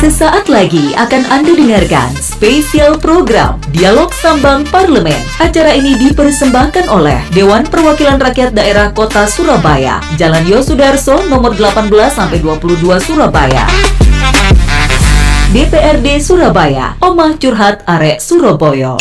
Sesaat lagi akan Anda dengarkan spesial program Dialog Sambang Parlemen. Acara ini dipersembahkan oleh Dewan Perwakilan Rakyat Daerah Kota Surabaya, Jalan Yosudarso nomor 18 sampai 22 Surabaya. DPRD Surabaya, Omah Curhat Arek Surabaya.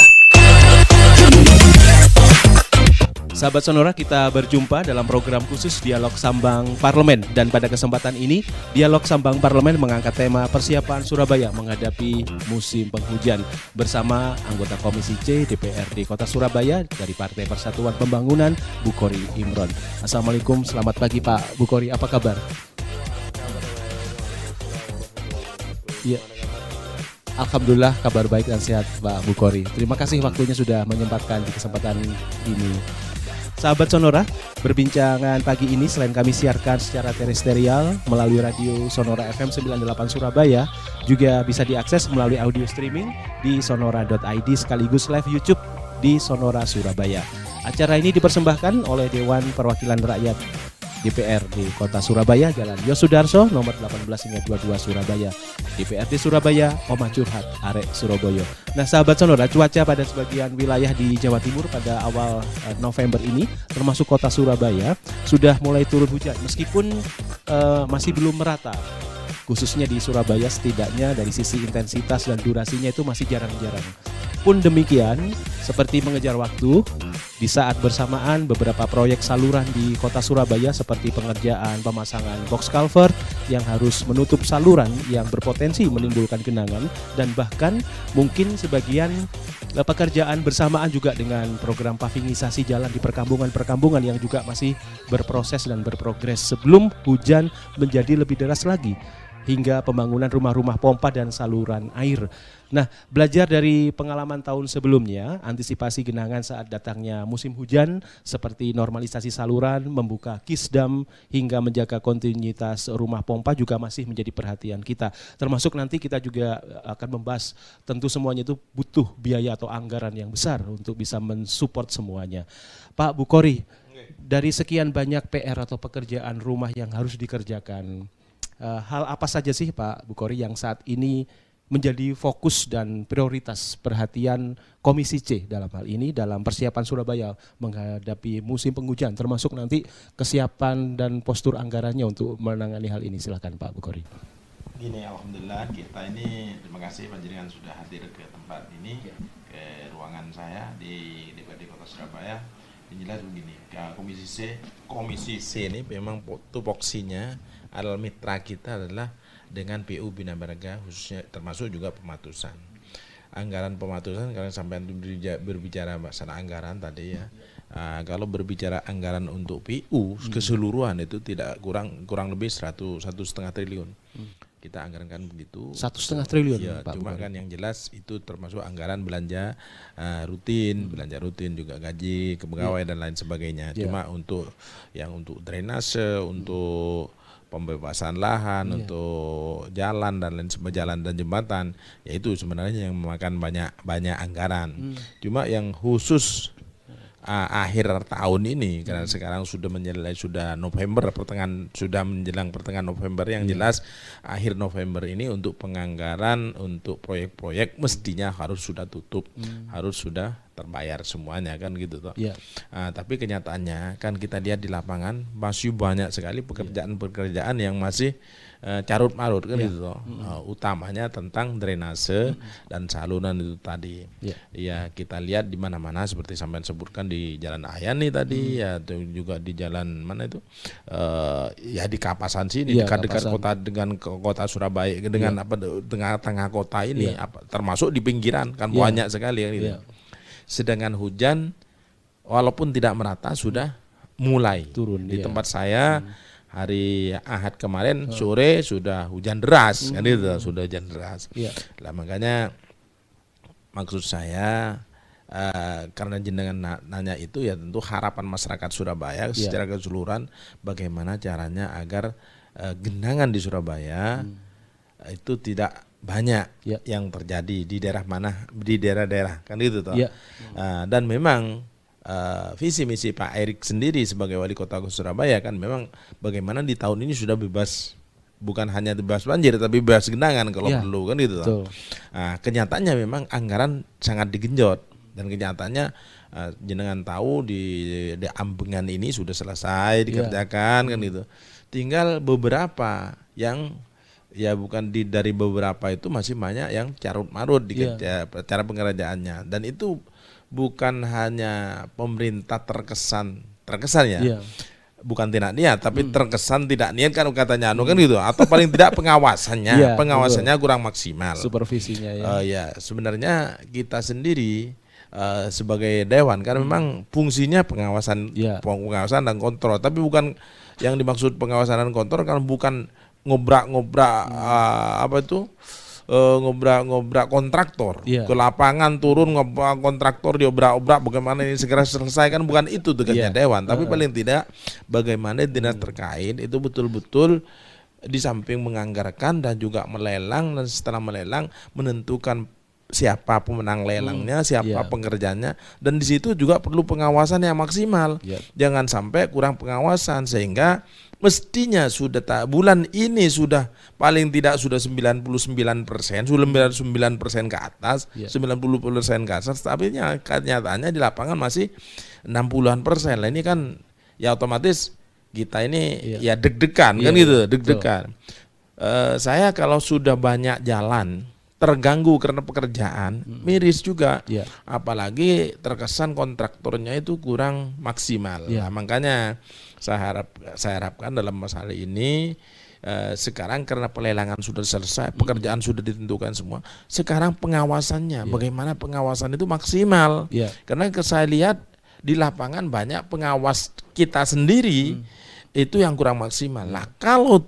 Sahabat Sonora, kita berjumpa dalam program khusus Dialog Sambang Parlemen dan pada kesempatan ini Dialog Sambang Parlemen mengangkat tema persiapan Surabaya menghadapi musim penghujan bersama anggota Komisi C DPRD Kota Surabaya dari Partai Persatuan Pembangunan Bukori Imron. Assalamualaikum, selamat pagi Pak Bukori, apa kabar? Ya. Alhamdulillah kabar baik dan sehat Pak Bukori. Terima kasih waktunya sudah menyempatkan di kesempatan ini. Sahabat Sonora, berbincangan pagi ini selain kami siarkan secara terestrial melalui radio Sonora FM 98 Surabaya, juga bisa diakses melalui audio streaming di sonora.id sekaligus live YouTube di Sonora Surabaya. Acara ini dipersembahkan oleh Dewan Perwakilan Rakyat DPR di Kota Surabaya Jalan Yosudarso nomor 18 hingga 22 Surabaya. DPRD Surabaya Oma Curhat Arek Surabaya. Nah, sahabat Sonora, cuaca pada sebagian wilayah di Jawa Timur pada awal eh, November ini termasuk Kota Surabaya sudah mulai turun hujan meskipun uh, masih belum merata khususnya di Surabaya setidaknya dari sisi intensitas dan durasinya itu masih jarang-jarang. Pun demikian, seperti mengejar waktu, di saat bersamaan, beberapa proyek saluran di kota Surabaya seperti pengerjaan pemasangan box culvert yang harus menutup saluran yang berpotensi menimbulkan genangan dan bahkan mungkin sebagian eh, pekerjaan bersamaan juga dengan program pavingisasi jalan di perkampungan-perkampungan yang juga masih berproses dan berprogres sebelum hujan menjadi lebih deras lagi hingga pembangunan rumah-rumah pompa dan saluran air. Nah, belajar dari pengalaman tahun sebelumnya, antisipasi genangan saat datangnya musim hujan seperti normalisasi saluran, membuka kisdam hingga menjaga kontinuitas rumah pompa juga masih menjadi perhatian kita. Termasuk nanti kita juga eh, akan membahas tentu semuanya itu butuh biaya atau anggaran yang besar untuk bisa mensupport semuanya. Pak Bukori, dari sekian banyak PR atau pekerjaan rumah yang harus dikerjakan, Eh, hal apa saja sih Pak Bukori yang saat ini menjadi fokus dan prioritas perhatian Komisi C dalam hal ini dalam persiapan Surabaya menghadapi musim penghujan termasuk nanti kesiapan dan postur anggarannya untuk menangani hal ini silakan Pak Bukori. Gini alhamdulillah kita ini terima kasih panjenengan sudah hadir ke tempat ini ya. ke ruangan saya di DPRD Kota Surabaya. Yang jelas begini, ya, Komisi C, Komisi C ini memang tupoksinya adalah mitra kita adalah dengan PU Bina Marga khususnya termasuk juga pematusan. Anggaran pematusan kalian sampai berbicara masalah anggaran tadi ya. Nah, kalau berbicara anggaran untuk PU hmm. keseluruhan itu tidak kurang kurang lebih satu satu setengah triliun. Hmm. Kita anggarkan begitu. Satu setengah triliun. Ya, Pak cuma Bukan. kan yang jelas itu termasuk anggaran belanja uh, rutin, hmm. belanja rutin juga gaji kepegawaian iya. yeah. dan lain sebagainya. Yeah. Cuma untuk yang untuk drainase, hmm. untuk pembebasan lahan iya. untuk jalan dan lain sebagainya jalan dan jembatan yaitu sebenarnya yang memakan banyak banyak anggaran. Hmm. Cuma yang khusus uh, akhir tahun ini karena hmm. sekarang sudah menjelang sudah November pertengahan sudah menjelang pertengahan November yang hmm. jelas akhir November ini untuk penganggaran untuk proyek-proyek mestinya harus sudah tutup hmm. harus sudah terbayar semuanya kan gitu toh. Yeah. Ya. Uh, tapi kenyataannya kan kita lihat di lapangan masih banyak sekali pekerjaan-pekerjaan yang masih Eh, carut marut kan yeah. itu uh, utamanya tentang drainase -hmm. dan saluran itu tadi. Iya ya, kita lihat di mana-mana seperti sampai sebutkan di Jalan Ayani tadi mm -hmm. ya tuh juga di jalan mana itu uh, ya di Kapasan sini iya, dekat-dekat kota dengan kota Surabaya dengan iya. apa tengah-tengah kota ini iya. apa termasuk di pinggiran kan banyak sekali kan Sedangkan hujan walaupun tidak merata sudah mulai turun di iya. tempat saya hmm hari Ahad kemarin oh. sore sudah hujan deras kan hmm. kan itu sudah hujan deras. Yeah. Lah makanya maksud saya uh, karena jenengan na nanya itu ya tentu harapan masyarakat Surabaya yeah. secara keseluruhan bagaimana caranya agar uh, genangan di Surabaya hmm. itu tidak banyak ya. yang terjadi di daerah mana di daerah-daerah kan itu toh ya. uh, dan memang uh, visi misi Pak Erik sendiri sebagai wali kota Surabaya kan memang bagaimana di tahun ini sudah bebas bukan hanya bebas banjir tapi bebas genangan kalau ya, perlu kan gitu. Betul. Nah, kenyataannya memang anggaran sangat digenjot dan kenyataannya uh, jenengan tahu di, di ambengan ini sudah selesai iya. dikerjakan ya. kan hmm. gitu. Tinggal beberapa yang ya bukan di dari beberapa itu masih banyak yang carut marut di ya. cara pengerjaannya dan itu bukan hanya pemerintah terkesan terkesan ya. Yeah bukan tidak niat tapi hmm. terkesan tidak niat kan katanya anu kan gitu atau paling tidak pengawasannya iya, pengawasannya betul. kurang maksimal supervisinya ya uh, ya sebenarnya kita sendiri uh, sebagai dewan kan hmm. memang fungsinya pengawasan ya. pengawasan dan kontrol tapi bukan yang dimaksud pengawasan dan kontrol kan bukan ngobrak-ngobrak hmm. uh, apa itu uh, eh, ngobrak-ngobrak kontraktor yeah. ke lapangan turun ngobrak kontraktor diobrak-obrak bagaimana ini segera selesaikan bukan itu tugasnya yeah. dewan tapi uh. paling tidak bagaimana dinas terkait itu betul-betul di samping menganggarkan dan juga melelang dan setelah melelang menentukan siapa pemenang lelangnya, hmm, siapa yeah. pengerjanya dan di situ juga perlu pengawasan yang maksimal. Yeah. Jangan sampai kurang pengawasan sehingga mestinya sudah tak bulan ini sudah paling tidak sudah 99 persen sudah 99 persen ke atas yeah. Iya. 90 persen ke atas tapi nyatanya di lapangan masih 60an persen lah ini kan ya otomatis kita ini yeah. ya deg-degan yeah. kan iya, gitu iya. deg-degan so. uh, eh, saya kalau sudah banyak jalan terganggu karena pekerjaan hmm. miris juga yeah. apalagi terkesan kontraktornya itu kurang maksimal yeah. nah, makanya saya harap saya harapkan dalam masalah ini eh, sekarang karena pelelangan sudah selesai, hmm. pekerjaan sudah ditentukan semua. Sekarang pengawasannya, yeah. bagaimana pengawasan itu maksimal? Yeah. Karena saya lihat di lapangan banyak pengawas kita sendiri hmm. itu yang kurang maksimal. Lah kalau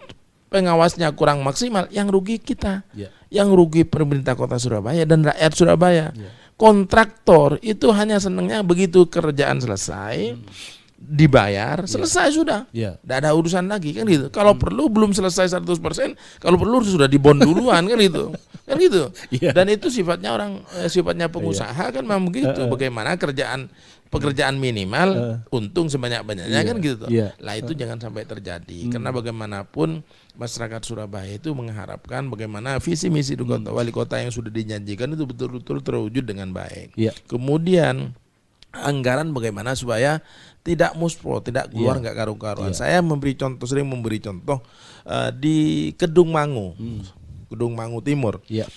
pengawasnya kurang maksimal, yang rugi kita, yeah. yang rugi pemerintah kota Surabaya dan rakyat Surabaya. Yeah. Kontraktor itu hanya senangnya begitu kerjaan selesai. Hmm dibayar, iya. selesai sudah. Tidak iya. yeah. ada urusan lagi kan gitu. Kalau hmm. perlu belum selesai 100%, kalau perlu sudah dibon duluan kan gitu. Kan gitu. Yeah. Dan itu sifatnya orang eh, sifatnya iya. pengusaha yeah. kan memang begitu. Uh, uh. Bagaimana kerjaan pekerjaan minimal uh. untung sebanyak-banyaknya yeah. kan gitu. Yeah. Lah itu uh. jangan sampai terjadi hmm. karena bagaimanapun masyarakat Surabaya itu mengharapkan bagaimana visi misi kota, hmm. wali kota yang sudah dinyanyikan itu betul-betul terwujud dengan baik. Yeah. Kemudian anggaran bagaimana supaya tidak muspro, tidak iya. keluar nggak yeah. karu-karuan. Yeah. Saya memberi contoh sering memberi contoh uh, di Kedung Mangu, hmm. Kedung Mangu Timur. Yeah.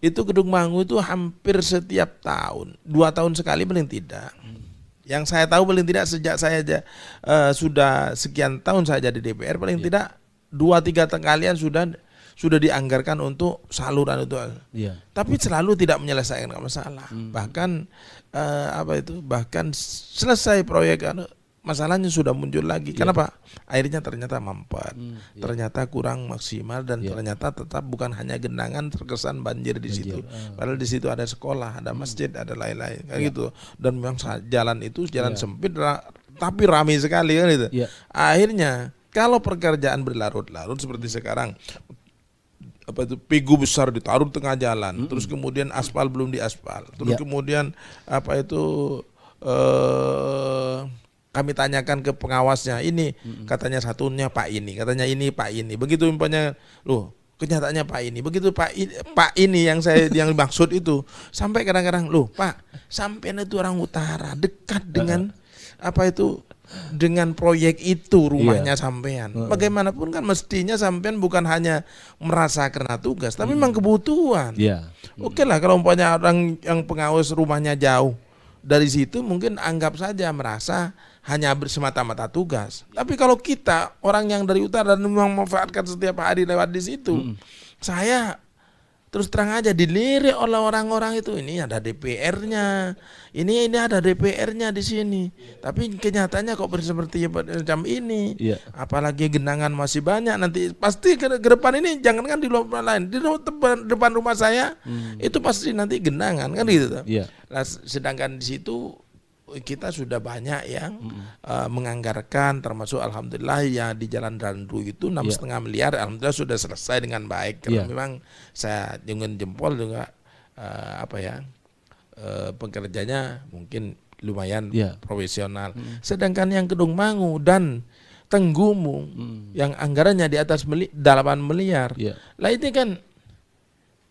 Itu Kedung Mangu itu hampir setiap tahun, dua tahun sekali paling tidak. Hmm. Yang saya tahu paling tidak sejak saya uh, sudah sekian tahun saya jadi DPR paling yeah. tidak dua tiga kalian sudah sudah dianggarkan untuk saluran itu. Yeah. Tapi selalu tidak menyelesaikan masalah. Hmm. Bahkan uh, apa itu bahkan selesai proyek anu masalahnya sudah muncul lagi. Yeah. Kenapa? Airnya ternyata mampet, Mm, yeah. ternyata kurang maksimal dan yeah. ternyata tetap bukan hanya genangan terkesan banjir di situ. Uh. Padahal di situ ada sekolah, ada hmm. masjid, mm. ada lain-lain kayak yeah. gitu. Dan memang jalan itu jalan yeah. sempit tapi ramai sekali kan itu. Yeah. Akhirnya kalau pekerjaan berlarut-larut seperti hmm. sekarang apa itu pigu besar ditaruh tengah jalan, hmm. terus kemudian aspal belum diaspal, terus yeah. kemudian apa itu eh, kami tanyakan ke pengawasnya ini hmm. katanya satunya Pak ini, katanya ini Pak ini, begitu umpamanya loh kenyataannya Pak ini, begitu Pak ini, Pak ini yang saya yang dimaksud itu sampai kadang-kadang loh Pak sampai itu orang utara dekat dengan apa itu dengan proyek itu rumahnya iya. sampean. Uh -uh. Bagaimanapun kan mestinya sampean bukan hanya merasa karena tugas, tapi memang hmm. kebutuhan. Yeah. Oke okay lah kalau umpamanya orang yang pengawas rumahnya jauh dari situ mungkin anggap saja merasa hanya semata-mata tugas. Tapi kalau kita orang yang dari utara dan memanfaatkan setiap hari lewat di situ, hmm. saya terus terang aja dilirik oleh orang-orang itu ini ada DPR-nya ini ini ada DPR-nya di sini tapi kenyataannya kok seperti jam ini yeah. apalagi genangan masih banyak nanti pasti ke depan ini jangan kan di luar lain di depan, depan rumah saya hmm. itu pasti nanti genangan kan gitu yeah. Iya. nah, sedangkan di situ kita sudah banyak yang mm -hmm. uh, menganggarkan termasuk alhamdulillah ya di Jalan Randu itu enam iya. setengah miliar alhamdulillah sudah selesai dengan baik karena yeah. memang saya dengan jempol juga uh, apa ya uh, eh, pekerjanya mungkin lumayan yeah. profesional. Mm. Sedangkan yang Kedung Mangu dan tenggumu mm. yang anggarannya di atas meli- 8 miliar. Yeah. Lah ini kan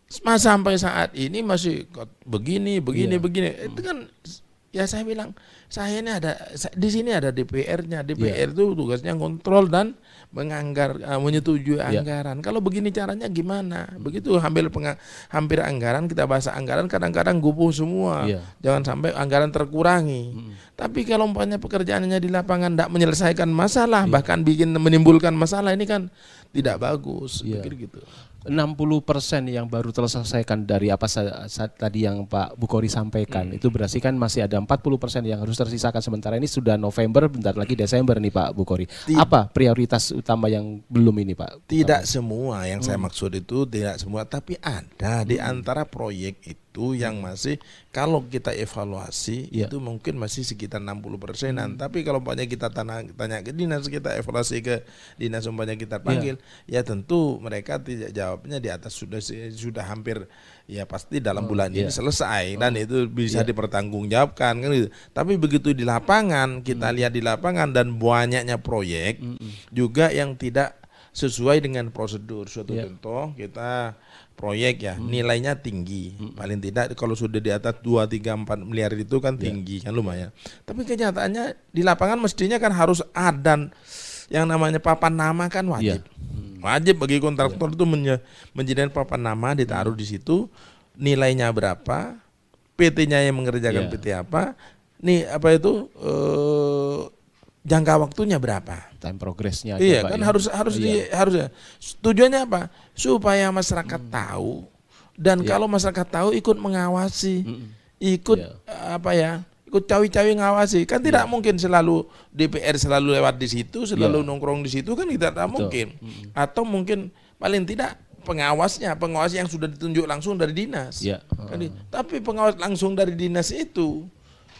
sampai saat ini masih begini, begini, yeah. begini. Mm. Itu kan Ya saya bilang, saya ini ada di sini ada DPR-nya. Iya. DPR itu tugasnya kontrol dan menganggar uh, menyetujui yeah. anggaran. Kalau begini caranya gimana? Begitu hampir hampir anggaran kita bahas anggaran kadang-kadang gupuh semua. Yeah. Jangan sampai anggaran terkurangi. Mm. Tapi kalau umpamanya pekerjaannya di lapangan tidak menyelesaikan masalah, yeah. bahkan bikin menimbulkan masalah ini kan tidak bagus, yeah. Iya. gitu. 60% yang baru terselesaikan dari apa saat tadi yang Pak Bukori sampaikan hmm. itu berarti kan masih ada 40% yang harus tersisakan sementara ini sudah November bentar lagi Desember nih Pak Bukori. Tid apa prioritas utama yang belum ini Pak? Tidak Bukori? semua yang hmm. saya maksud itu tidak semua tapi ada hmm. di antara proyek itu itu yang hmm. masih kalau kita evaluasi ya. itu mungkin masih sekitar 60 persenan. Hmm. Tapi kalau banyak kita tanya, tanya ke dinas kita evaluasi ke dinas umpamanya kita panggil, ya. ya tentu mereka tidak jawabnya di atas sudah sudah hampir ya pasti dalam oh, bulan ya. ini selesai oh. dan itu bisa ya. dipertanggungjawabkan kan gitu. Tapi begitu di lapangan kita hmm. lihat di lapangan dan banyaknya proyek hmm. hmm. juga yang tidak sesuai dengan prosedur. Suatu yeah. contoh kita proyek ya hmm. nilainya tinggi hmm. paling tidak kalau sudah di atas 2 3 4 miliar itu kan ya. tinggi yeah. kan lumayan tapi kenyataannya di lapangan mestinya kan harus ada yang namanya papan nama kan ya. wajib yeah. hmm. wajib bagi kontraktor ya. itu menye, menjadikan papan nama ditaruh di situ nilainya berapa PT-nya yang mengerjakan yeah. PT apa nih apa itu eh jangka waktunya berapa? Time progressnya. Iya kan ya. harus harus iya. di harus ya. Tujuannya apa? Supaya masyarakat hmm. tahu dan yeah. kalau masyarakat tahu ikut mengawasi, mm ikut yeah. Iya. apa ya? ikut cawi-cawi ngawasi kan tidak yeah. mungkin selalu DPR selalu lewat di situ selalu yeah. nongkrong di situ kan tidak Betul. mungkin hmm atau mungkin paling tidak pengawasnya pengawas yang sudah ditunjuk langsung dari dinas yeah. kan, tapi pengawas langsung dari dinas itu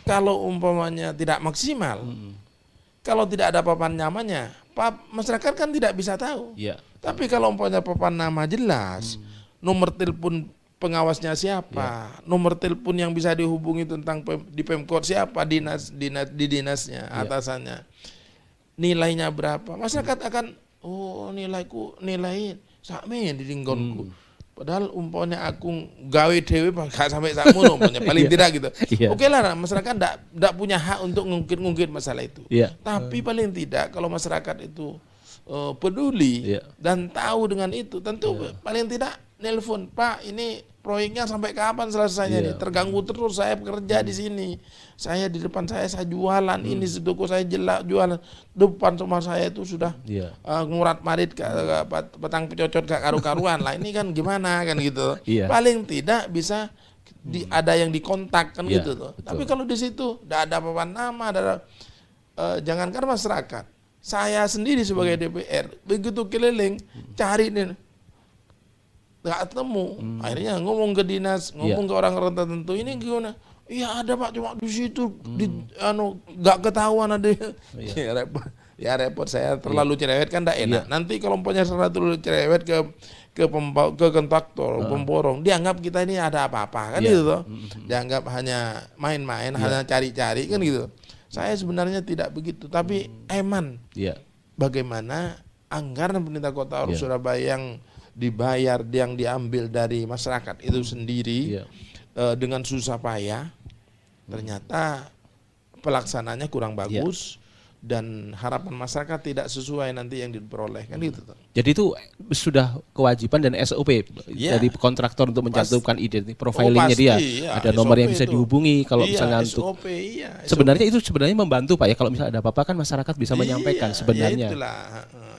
kalau umpamanya tidak maksimal hmm kalau tidak ada papan namanya, masyarakat kan tidak bisa tahu. Ya. Tapi kalau umpamanya papan nama jelas, hmm. nomor telepon pengawasnya siapa, ya. nomor telepon yang bisa dihubungi tentang pem, di Pemkot siapa, dinas dinas di dinasnya, ya. atasannya. Nilainya berapa? Masyarakat hmm. akan oh nilaiku nilai sakmen di lingkungku. Hmm Padahal umpamanya aku gawe dewe gak sampai sakmono umpamanya paling iya. tidak gitu. Yeah. Oke okay lah masyarakat ndak ndak punya hak untuk ngungkit-ngungkit masalah itu. Yeah. Tapi hmm. paling tidak kalau masyarakat itu uh, peduli yeah. dan tahu dengan itu tentu yeah. paling tidak nelpon Pak ini proyeknya sampai kapan selesainya yeah. nih? Terganggu terus saya bekerja di sini. Saya di depan saya saya jualan, hmm. ini toko saya jelak jualan. Depan rumah saya itu sudah yeah. Iya. uh, ngurat marit petang pecocot gak karu-karuan lah. Ini kan gimana kan gitu. Yeah. Paling tidak bisa di, hmm. ada yang dikontak kan yeah, gitu tuh. Tapi kalau di situ tidak ada papan nama, ada, ada uh, eh, jangankan masyarakat, saya sendiri sebagai hmm. DPR begitu keliling cari nih nggak ketemu. Hmm. Akhirnya ngomong ke dinas, iya. ngomong yeah. ke orang orang tertentu ini gimana? Iya ada pak cuma di situ hmm. di anu nggak ketahuan ada yeah. ya repot ya repot saya terlalu yeah. cerewet kan tidak enak yeah. nanti serat terlalu cerewet ke ke pembau ke kontraktor uh. pemborong dianggap kita ini ada apa-apa kan yeah. gitu toh hmm, hmm, hmm. dianggap hanya main-main yeah. hanya cari-cari kan gitu saya sebenarnya tidak begitu tapi hmm. eman yeah. bagaimana anggaran pemerintah kota iya. Surabaya yang dibayar yang diambil dari masyarakat itu sendiri uh, dengan susah payah ternyata pelaksananya kurang iya. bagus dan harapan masyarakat tidak sesuai nanti yang diperoleh kan gitu tuh. Jadi itu sudah kewajiban dan SOP yeah. dari kontraktor untuk mencantumkan identitas profilingnya oh, dia. Iya. Ada SOP nomor yang bisa itu. dihubungi kalau iya, misalnya SOP, untuk iya, SOP. sebenarnya itu sebenarnya membantu Pak ya kalau misalnya ada apa-apa kan masyarakat bisa iya, menyampaikan ya sebenarnya. Ya itulah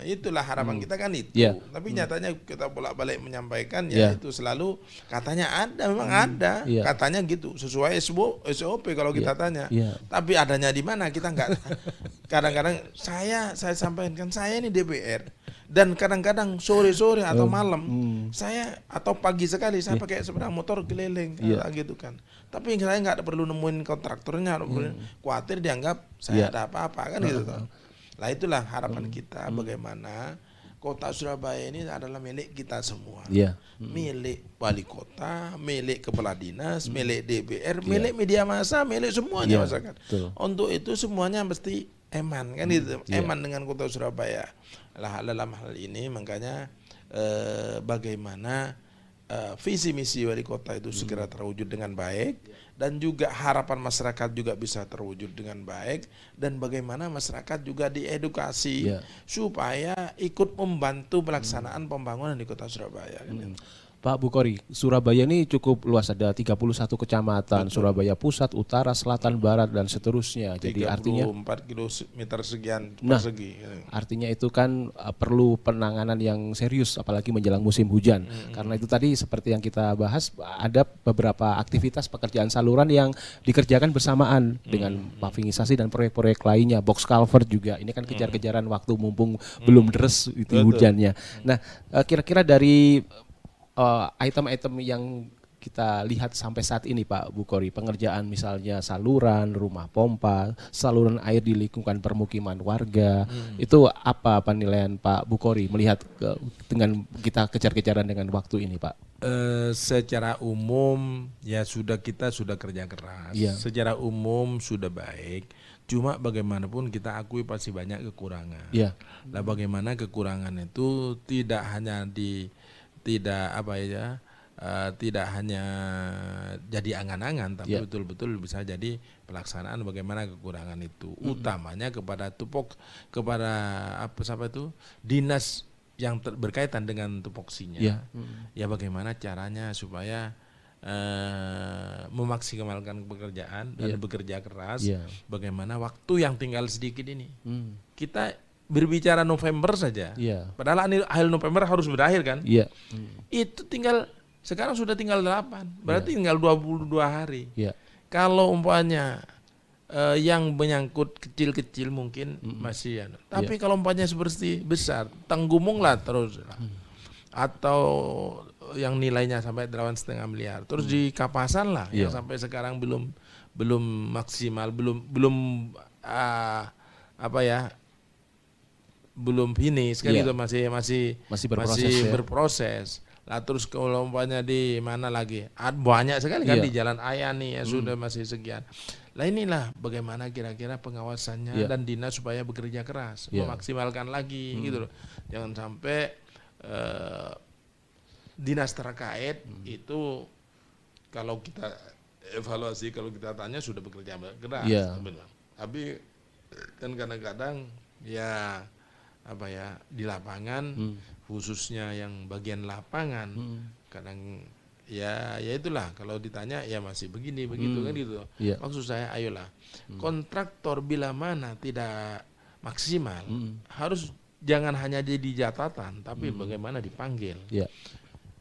itulah harapan hmm. kita kan itu. Yeah. Tapi hmm. nyatanya kita bolak-balik menyampaikan ya yeah. itu selalu katanya ada memang hmm. ada yeah. katanya gitu sesuai SOP kalau iya. kita yeah. tanya. Yeah. Tapi adanya di mana kita enggak kadang-kadang saya saya sampaikan saya ini DPR dan kadang-kadang sore-sore atau oh, malam hmm. saya atau pagi sekali saya iya. pakai sepeda motor keliling yeah. gitu kan tapi saya nggak perlu nemuin kontraktornya hmm. khawatir dianggap saya yeah. ada apa-apa kan gitu kan lah itulah harapan hmm. kita hmm. bagaimana kota Surabaya ini adalah milik kita semua yeah. hmm. milik wali kota milik kepala dinas hmm. milik DPR iya. milik yeah. media massa milik semuanya yeah. masyarakat Tuh. untuk itu semuanya mesti eman kan hmm, itu yeah. eman dengan kota Surabaya lah dalam hal ini makanya eh, bagaimana eh, visi misi wali kota itu hmm. segera terwujud dengan baik dan juga harapan masyarakat juga bisa terwujud dengan baik dan bagaimana masyarakat juga diedukasi yeah. supaya ikut membantu pelaksanaan hmm. pembangunan di kota Surabaya. Kan? Pak Bukori, Surabaya ini cukup luas ada 31 kecamatan, Betul. Surabaya Pusat, Utara, Selatan, Barat dan seterusnya. Jadi artinya 4 km sekian nah, persegi. Gitu. Artinya itu kan eh, perlu penanganan yang serius apalagi menjelang musim hujan. Hmm, hmm. Karena itu tadi seperti yang kita bahas ada beberapa aktivitas pekerjaan saluran yang dikerjakan bersamaan hmm. dengan hmm, hmm. pavingisasi dan proyek-proyek lainnya, box culvert juga. Ini kan kejar-kejaran waktu mumpung hmm. belum deres itu Betul. hujannya. Nah, eh, kira-kira dari Eh, item-item uh, yang kita lihat sampai saat ini Pak Bukori, pengerjaan misalnya saluran, rumah pompa, saluran air di lingkungan permukiman warga, hmm. itu apa penilaian Pak Bukori melihat ke, dengan kita kejar-kejaran dengan waktu ini Pak? Uh, secara umum ya sudah kita sudah kerja keras, yeah. secara umum sudah baik, cuma bagaimanapun kita akui pasti banyak kekurangan. Yeah. Nah bagaimana kekurangan itu tidak hanya di tidak apa ya uh, tidak hanya jadi angan-angan tapi ya. betul-betul yeah. bisa jadi pelaksanaan bagaimana kekurangan itu mm -hmm. utamanya kepada tupok kepada apa siapa itu dinas yang berkaitan dengan tupoksinya yeah. mm -hmm. ya bagaimana caranya supaya Uh, memaksimalkan pekerjaan dan yeah. bekerja keras. Yeah. Bagaimana waktu yang tinggal sedikit ini mm. kita berbicara November saja. Yeah. Padahal akhir November harus berakhir kan? Iya. Yeah. Itu tinggal sekarang sudah tinggal 8. Berarti yeah. tinggal 22 hari. Yeah. Kalau umpamanya uh, eh, yang menyangkut kecil-kecil mungkin mm -hmm. masih ya. Iya. Tapi yeah. kalau umpamanya seperti besar, tenggumung lah terus lah. Mm. Atau yang nilainya sampai delapan setengah miliar. Terus mm. di kapasan lah yeah. yang iya. sampai sekarang belum belum maksimal, belum belum uh, apa ya belum finish kan yeah. itu masih masih masih berproses, masih ya? berproses. Lah terus kalau umpamanya di mana lagi? Ah, banyak sekali kan iya. di Jalan Ayah nih ya hmm. sudah masih sekian. Lah inilah bagaimana kira-kira pengawasannya yeah. dan dinas supaya bekerja keras, yeah. memaksimalkan lagi hmm. gitu loh. Jangan sampai uh, dinas terkait hmm. itu kalau kita evaluasi kalau kita tanya sudah bekerja keras yeah. Iya. Tapi kan kadang-kadang ya apa ya di lapangan hmm. khususnya yang bagian lapangan hmm. kadang ya ya itulah kalau ditanya ya masih begini begitu hmm. kan gitu yeah. maksud saya ayolah hmm. kontraktor bila mana tidak maksimal hmm. harus jangan hanya jadi catatan tapi hmm. bagaimana dipanggil yeah.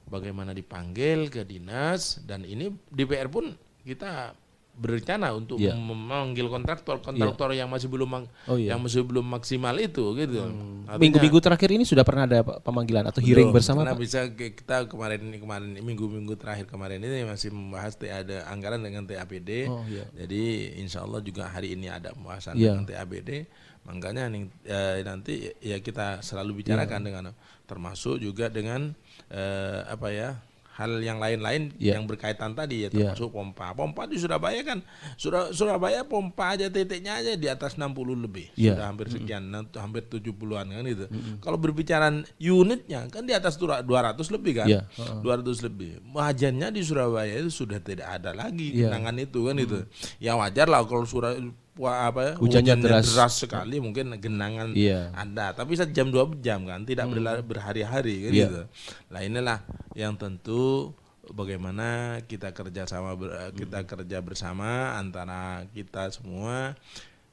bagaimana dipanggil ke dinas dan ini DPR pun kita berencana untuk yeah. memanggil kontraktor iya. kontraktor yeah. yang masih belum oh, yeah. yang masih belum maksimal itu gitu. Hmm. Minggu-minggu hmm. terakhir ini sudah pernah ada pemanggilan atau hearing Betul, bersama? Karena bisa kita kemarin kemarin minggu-minggu terakhir kemarin ini masih membahas ada anggaran dengan TAPD. Oh, yeah. Jadi insya Allah juga hari ini ada pembahasan yeah. dengan TAPD. Makanya eh, nanti ya kita selalu bicarakan yeah. dengan termasuk juga dengan eh, apa ya hal yang lain-lain yeah. yang berkaitan tadi ya iya. termasuk yeah. pompa. Pompa di Surabaya kan Surabaya pompa aja titiknya aja di atas 60 lebih. Yeah. Sudah hampir sekian, mm -hmm. hampir 70-an kan itu. Mm -hmm. Kalau berbicara unitnya kan di atas 200 lebih kan. Yeah. Uh -huh. 200 lebih. Majannya di Surabaya itu sudah tidak ada lagi yeah. kenangan itu kan mm -hmm. itu. Ya wajar lah kalau Surabaya wah apa ya, hujannya, deras. deras sekali mungkin genangan iya. ada tapi jam dua jam kan tidak hmm. berhari-hari kan iya. gitu nah inilah yang tentu bagaimana kita kerja sama eh, kita kerja bersama antara kita semua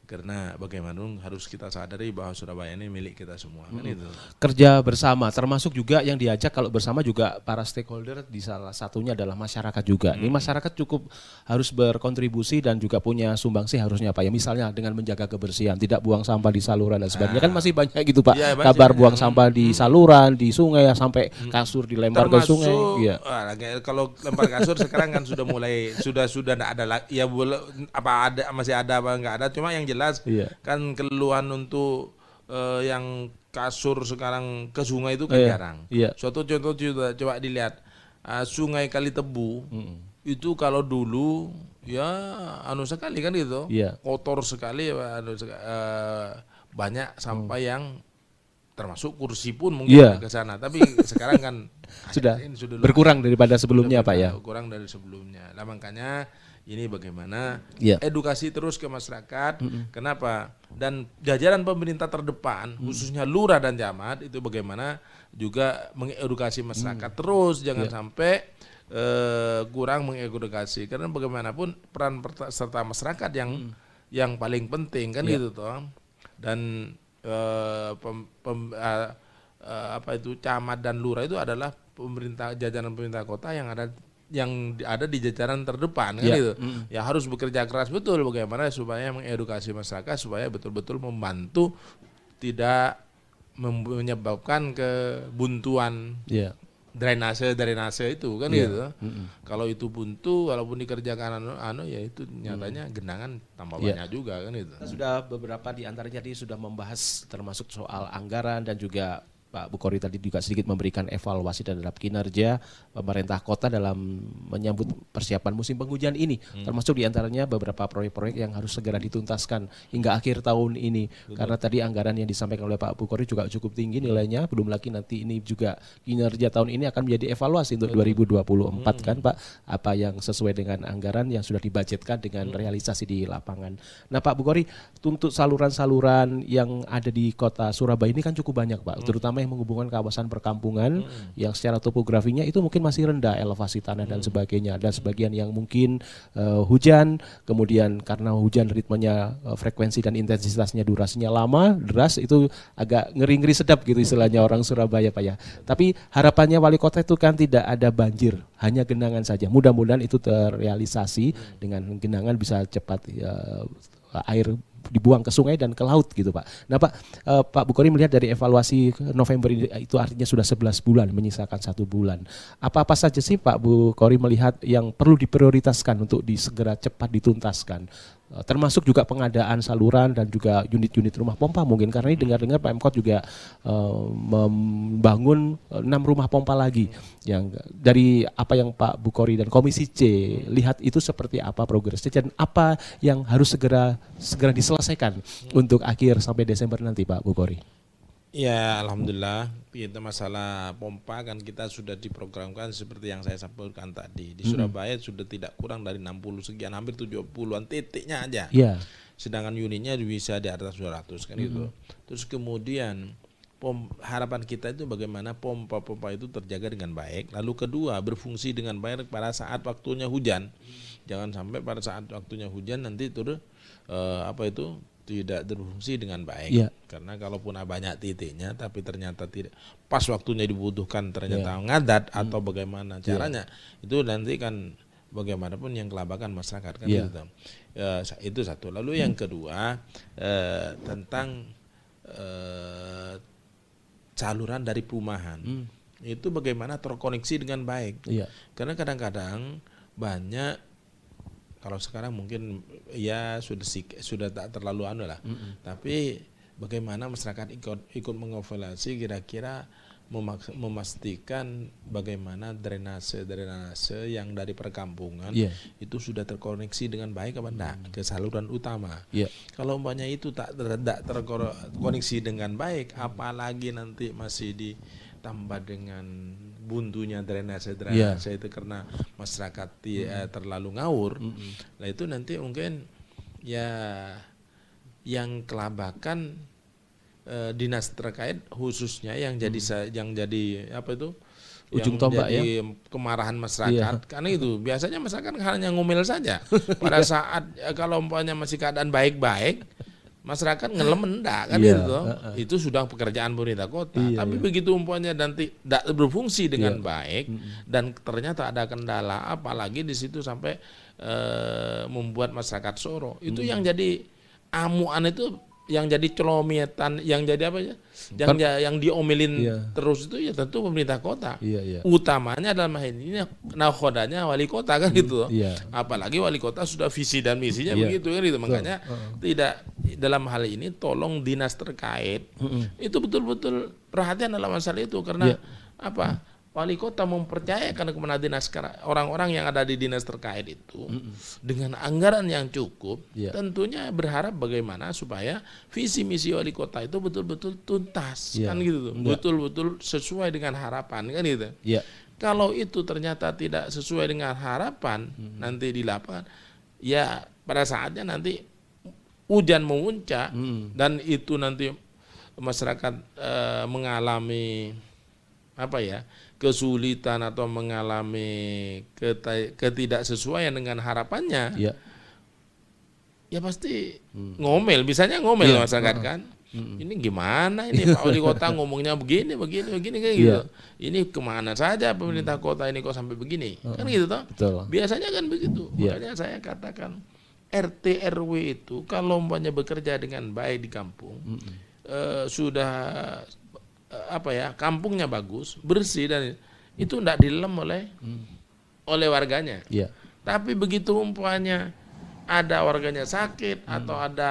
karena bagaimanapun harus kita sadari bahwa Surabaya ini milik kita semua hmm. kan itu kerja bersama termasuk juga yang diajak kalau bersama juga para stakeholder di salah satunya adalah masyarakat juga hmm. ini masyarakat cukup harus berkontribusi dan juga punya sumbangsih harusnya Pak ya misalnya dengan menjaga kebersihan tidak buang sampah di saluran dan sebagainya nah. kan ah. masih banyak gitu Pak ya, banyak. kabar ya. buang sampah di saluran di sungai sampai kasur dilempar termasuk, ke sungai ya kalau lempar kasur sekarang kan sudah mulai sudah sudah tidak ada ya boleh apa ada masih ada apa enggak ada cuma yang jelas yeah. kan keluhan untuk uh, yang kasur sekarang ke sungai itu kan yeah. jarang. Yeah. Suatu contoh juga coba dilihat uh, sungai kali tebu mm -mm. itu kalau dulu ya anu sekali kan gitu yeah. kotor sekali anu, uh, banyak sampai mm. yang termasuk kursi pun mungkin yeah. ke sana tapi sekarang kan sudah, sudah berkurang daripada sebelumnya Pak ya kurang dari sebelumnya Nah, makanya ini bagaimana yeah. edukasi terus ke masyarakat. Mm -hmm. Kenapa? Dan jajaran pemerintah terdepan mm. khususnya lurah dan camat itu bagaimana juga mengedukasi masyarakat mm. terus jangan yeah. sampai uh, kurang mengedukasi karena bagaimanapun peran serta masyarakat yang mm. yang paling penting kan yeah. gitu toh. Dan uh, pem, pem, uh, uh, apa itu camat dan lurah itu adalah pemerintah jajaran pemerintah kota yang ada yang ada di jajaran terdepan kan yeah. gitu. Mm. Ya harus bekerja keras betul bagaimana supaya mengedukasi masyarakat supaya betul-betul membantu tidak menyebabkan kebuntuan yeah. drainase drainase itu kan yeah. gitu. Mm -hmm. Kalau itu buntu walaupun dikerjakan anu, anu ya itu nyatanya mm. genangan tambah yeah. banyak juga kan itu. sudah beberapa diantaranya antaranya tadi sudah membahas termasuk soal anggaran dan juga Pak Bukori tadi juga sedikit memberikan evaluasi terhadap kinerja pemerintah kota dalam menyambut persiapan musim penghujan ini, hmm. termasuk diantaranya beberapa proyek-proyek yang harus segera dituntaskan hingga akhir tahun ini. Betul. Karena tadi anggaran yang disampaikan oleh Pak Bukori juga cukup tinggi nilainya, belum lagi nanti ini juga kinerja tahun ini akan menjadi evaluasi untuk Betul. 2024 hmm. kan Pak, apa yang sesuai dengan anggaran yang sudah dibajetkan dengan hmm. realisasi di lapangan. Nah Pak Bukori, tuntut saluran-saluran yang ada di kota Surabaya ini kan cukup banyak Pak, hmm. terutama yang menghubungkan kawasan perkampungan hmm. yang secara topografinya itu mungkin masih rendah elevasi tanah hmm. dan sebagainya. Dan sebagian yang mungkin uh, hujan, kemudian karena hujan ritmenya uh, frekuensi dan intensitasnya durasinya lama, deras itu agak ngeri-ngeri sedap gitu istilahnya orang Surabaya Pak ya. Tapi harapannya wali kota itu kan tidak ada banjir, hanya genangan saja. Mudah-mudahan itu terrealisasi mm. dengan genangan bisa cepat uh, air dibuang ke sungai dan ke laut gitu Pak. Nah Pak, eh, Pak Bukori melihat dari evaluasi November ini, itu artinya sudah 11 bulan, menyisakan satu bulan. Apa-apa saja sih Pak Bukori melihat yang perlu diprioritaskan untuk disegera cepat dituntaskan Eh, termasuk juga pengadaan saluran dan juga unit-unit rumah pompa mungkin karena ini dengar-dengar Pak Mkot juga uh, membangun eh, enam rumah pompa lagi yang dari apa yang Pak Bukori dan Komisi C lihat itu seperti apa progresnya dan apa yang harus segera segera diselesaikan untuk akhir sampai Desember nanti Pak Bukori. Ya, alhamdulillah. Itu masalah pompa kan kita sudah diprogramkan seperti yang saya sampaikan tadi. Di hmm. Surabaya hmm. sudah tidak kurang dari 60 sekian, hampir 70-an titiknya aja. Yeah. Sedangkan unitnya bisa di atas 200 kan gitu. hmm. gitu. Terus kemudian pom, harapan kita itu bagaimana pompa-pompa itu terjaga dengan baik. Lalu kedua, berfungsi dengan baik pada saat waktunya hujan. Jangan sampai pada saat waktunya hujan nanti turun eh, apa itu tidak berfungsi dengan baik. Ya. Karena kalaupun banyak titiknya tapi ternyata tidak pas waktunya dibutuhkan ternyata ya. ngadat hmm. atau bagaimana caranya ya. itu nanti kan bagaimanapun yang kelabakan masyarakat kan iya. gitu. ya. itu. E, itu satu. Lalu hmm. yang kedua e, tentang e, saluran dari perumahan. Hmm. Itu bagaimana terkoneksi dengan baik. Ya. Karena kadang-kadang banyak kalau sekarang mungkin ya sudah sudah tak terlalu anu lah. Mm -hmm. Tapi bagaimana masyarakat ikut ikut mengevaluasi kira-kira memastikan bagaimana drainase drainase yang dari perkampungan yeah. itu sudah terkoneksi dengan baik apa enggak mm. ke saluran utama. Yeah. Kalau umpamanya itu tak tak terkoneksi dengan baik, apalagi nanti masih di tambah dengan buntunya drainase drainase iya. yeah. itu karena masyarakat ya, terlalu ngawur. Mm -hmm. Nah itu nanti mungkin ya yang kelabakan eh, dinas terkait khususnya yang jadi mm. yang jadi apa itu ujung tombak ya kemarahan masyarakat iya. karena itu biasanya masyarakat hanya ngomel saja pada iya. saat eh, kalau umpamanya masih keadaan baik-baik masyarakat iya. ngelem enggak kan iya, itu itu sudah pekerjaan pemerintah kota iya, tapi iya. begitu umpamanya nanti tidak berfungsi iya. dengan iya. baik dan ternyata ada kendala apalagi di situ sampai uh, membuat masyarakat soro itu mm yang jadi amuan itu yang jadi celomietan, yang jadi apa ya, yang kan, ya, yang diomelin iya. terus itu ya tentu pemerintah kota. Iya, iya. Utamanya dalam hal ini nah nahodanya wali kota kan hmm, gitu. Iya. Apalagi wali kota sudah visi dan misinya iya. begitu kan gitu. Makanya uh -uh. tidak dalam hal ini tolong dinas terkait uh -uh. itu betul-betul perhatian dalam masalah itu karena iya. apa? wali kota mempercayakan kepada dinas orang-orang yang ada di dinas terkait itu mm -mm. dengan anggaran yang cukup yeah. tentunya berharap bagaimana supaya visi misi wali kota itu betul-betul tuntas yeah. kan gitu iya. betul-betul yeah. sesuai dengan harapan kan gitu yeah. kalau itu ternyata tidak sesuai dengan harapan mm -hmm. nanti di lapangan ya pada saatnya nanti hujan memuncak mm. dan itu nanti masyarakat e, mengalami apa ya kesulitan atau mengalami ketidaksesuaian dengan harapannya, ya, ya pasti hmm. ngomel, bisanya ngomel ya. masyarakat hmm. kan. Hmm. Ini gimana ini Pak Wali Kota ngomongnya begini, begini, begini kayak gitu. Ya. Ini kemana saja pemerintah hmm. kota ini kok sampai begini? Kan hmm. Kan gitu toh? Betul. Biasanya kan begitu. Ya. Makanya saya katakan RT RW itu kalau umpamanya bekerja dengan baik di kampung hmm. eh, sudah Eh, apa ya kampungnya bagus bersih dan itu tidak dilem oleh hmm. oleh warganya yeah. tapi begitu umpamanya ada warganya sakit hmm. atau ada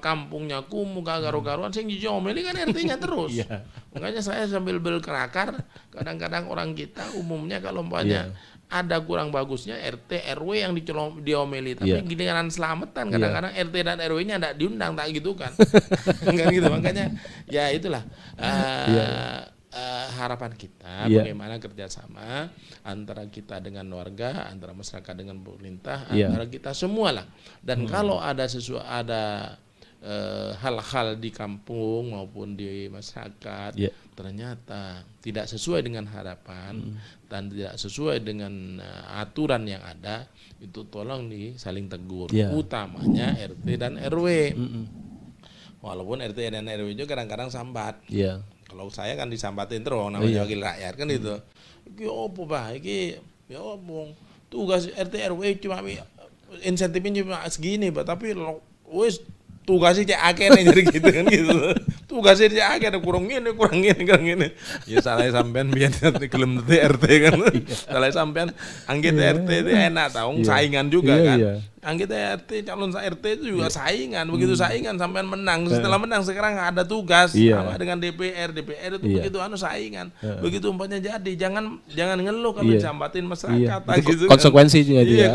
kampungnya kumuh garu-garuan sing jomeli kan artinya terus. yeah. Makanya saya sambil berkerakar kadang-kadang orang kita umumnya kalau umpamanya yeah ada kurang bagusnya RT RW yang dicolong diomeli tapi yeah. gini selamatan iya. kadang-kadang yeah. RT dan RW nya tidak diundang tak gitu kan enggak kan gitu makanya ya itulah uh, iya. eh, yeah. uh, harapan kita yeah. bagaimana kerjasama antara kita dengan warga antara masyarakat dengan pemerintah yeah. antara kita lah dan hmm. kalau ada sesuatu ada Eh, hal-hal di kampung maupun di masyarakat yeah. ternyata tidak sesuai dengan harapan mm. dan tidak sesuai dengan uh, aturan yang ada itu tolong di saling tegur yeah. utamanya RT dan RW mm -mm. walaupun RT dan RW juga kadang-kadang sambat yeah. kalau saya kan disambatin terus namanya yeah. wakil rakyat kan itu iki opo bah iki ya opo tugas RT RW cuma insentifnya cuma segini pak tapi wes tugasnya cek akeh nih jadi gitu kan gitu tugasnya cek akeh ada kurang ini kurang ini kurang ini ya salah sampean biar nanti gelem RT kan iya. salah sampean anggit iya. RT itu enak tau iya. saingan juga kan anggota RT calon RT itu juga yeah. saingan begitu hmm. saingan sampean menang iya. setelah menang sekarang ada tugas yeah. sama dengan DPR DPR itu yeah. begitu anu saingan yeah. begitu umpamanya jadi jangan jangan ngeluh kalau yeah. disambatin iya. masyarakat yeah. itu gitu konsekuensi kan. dia iya,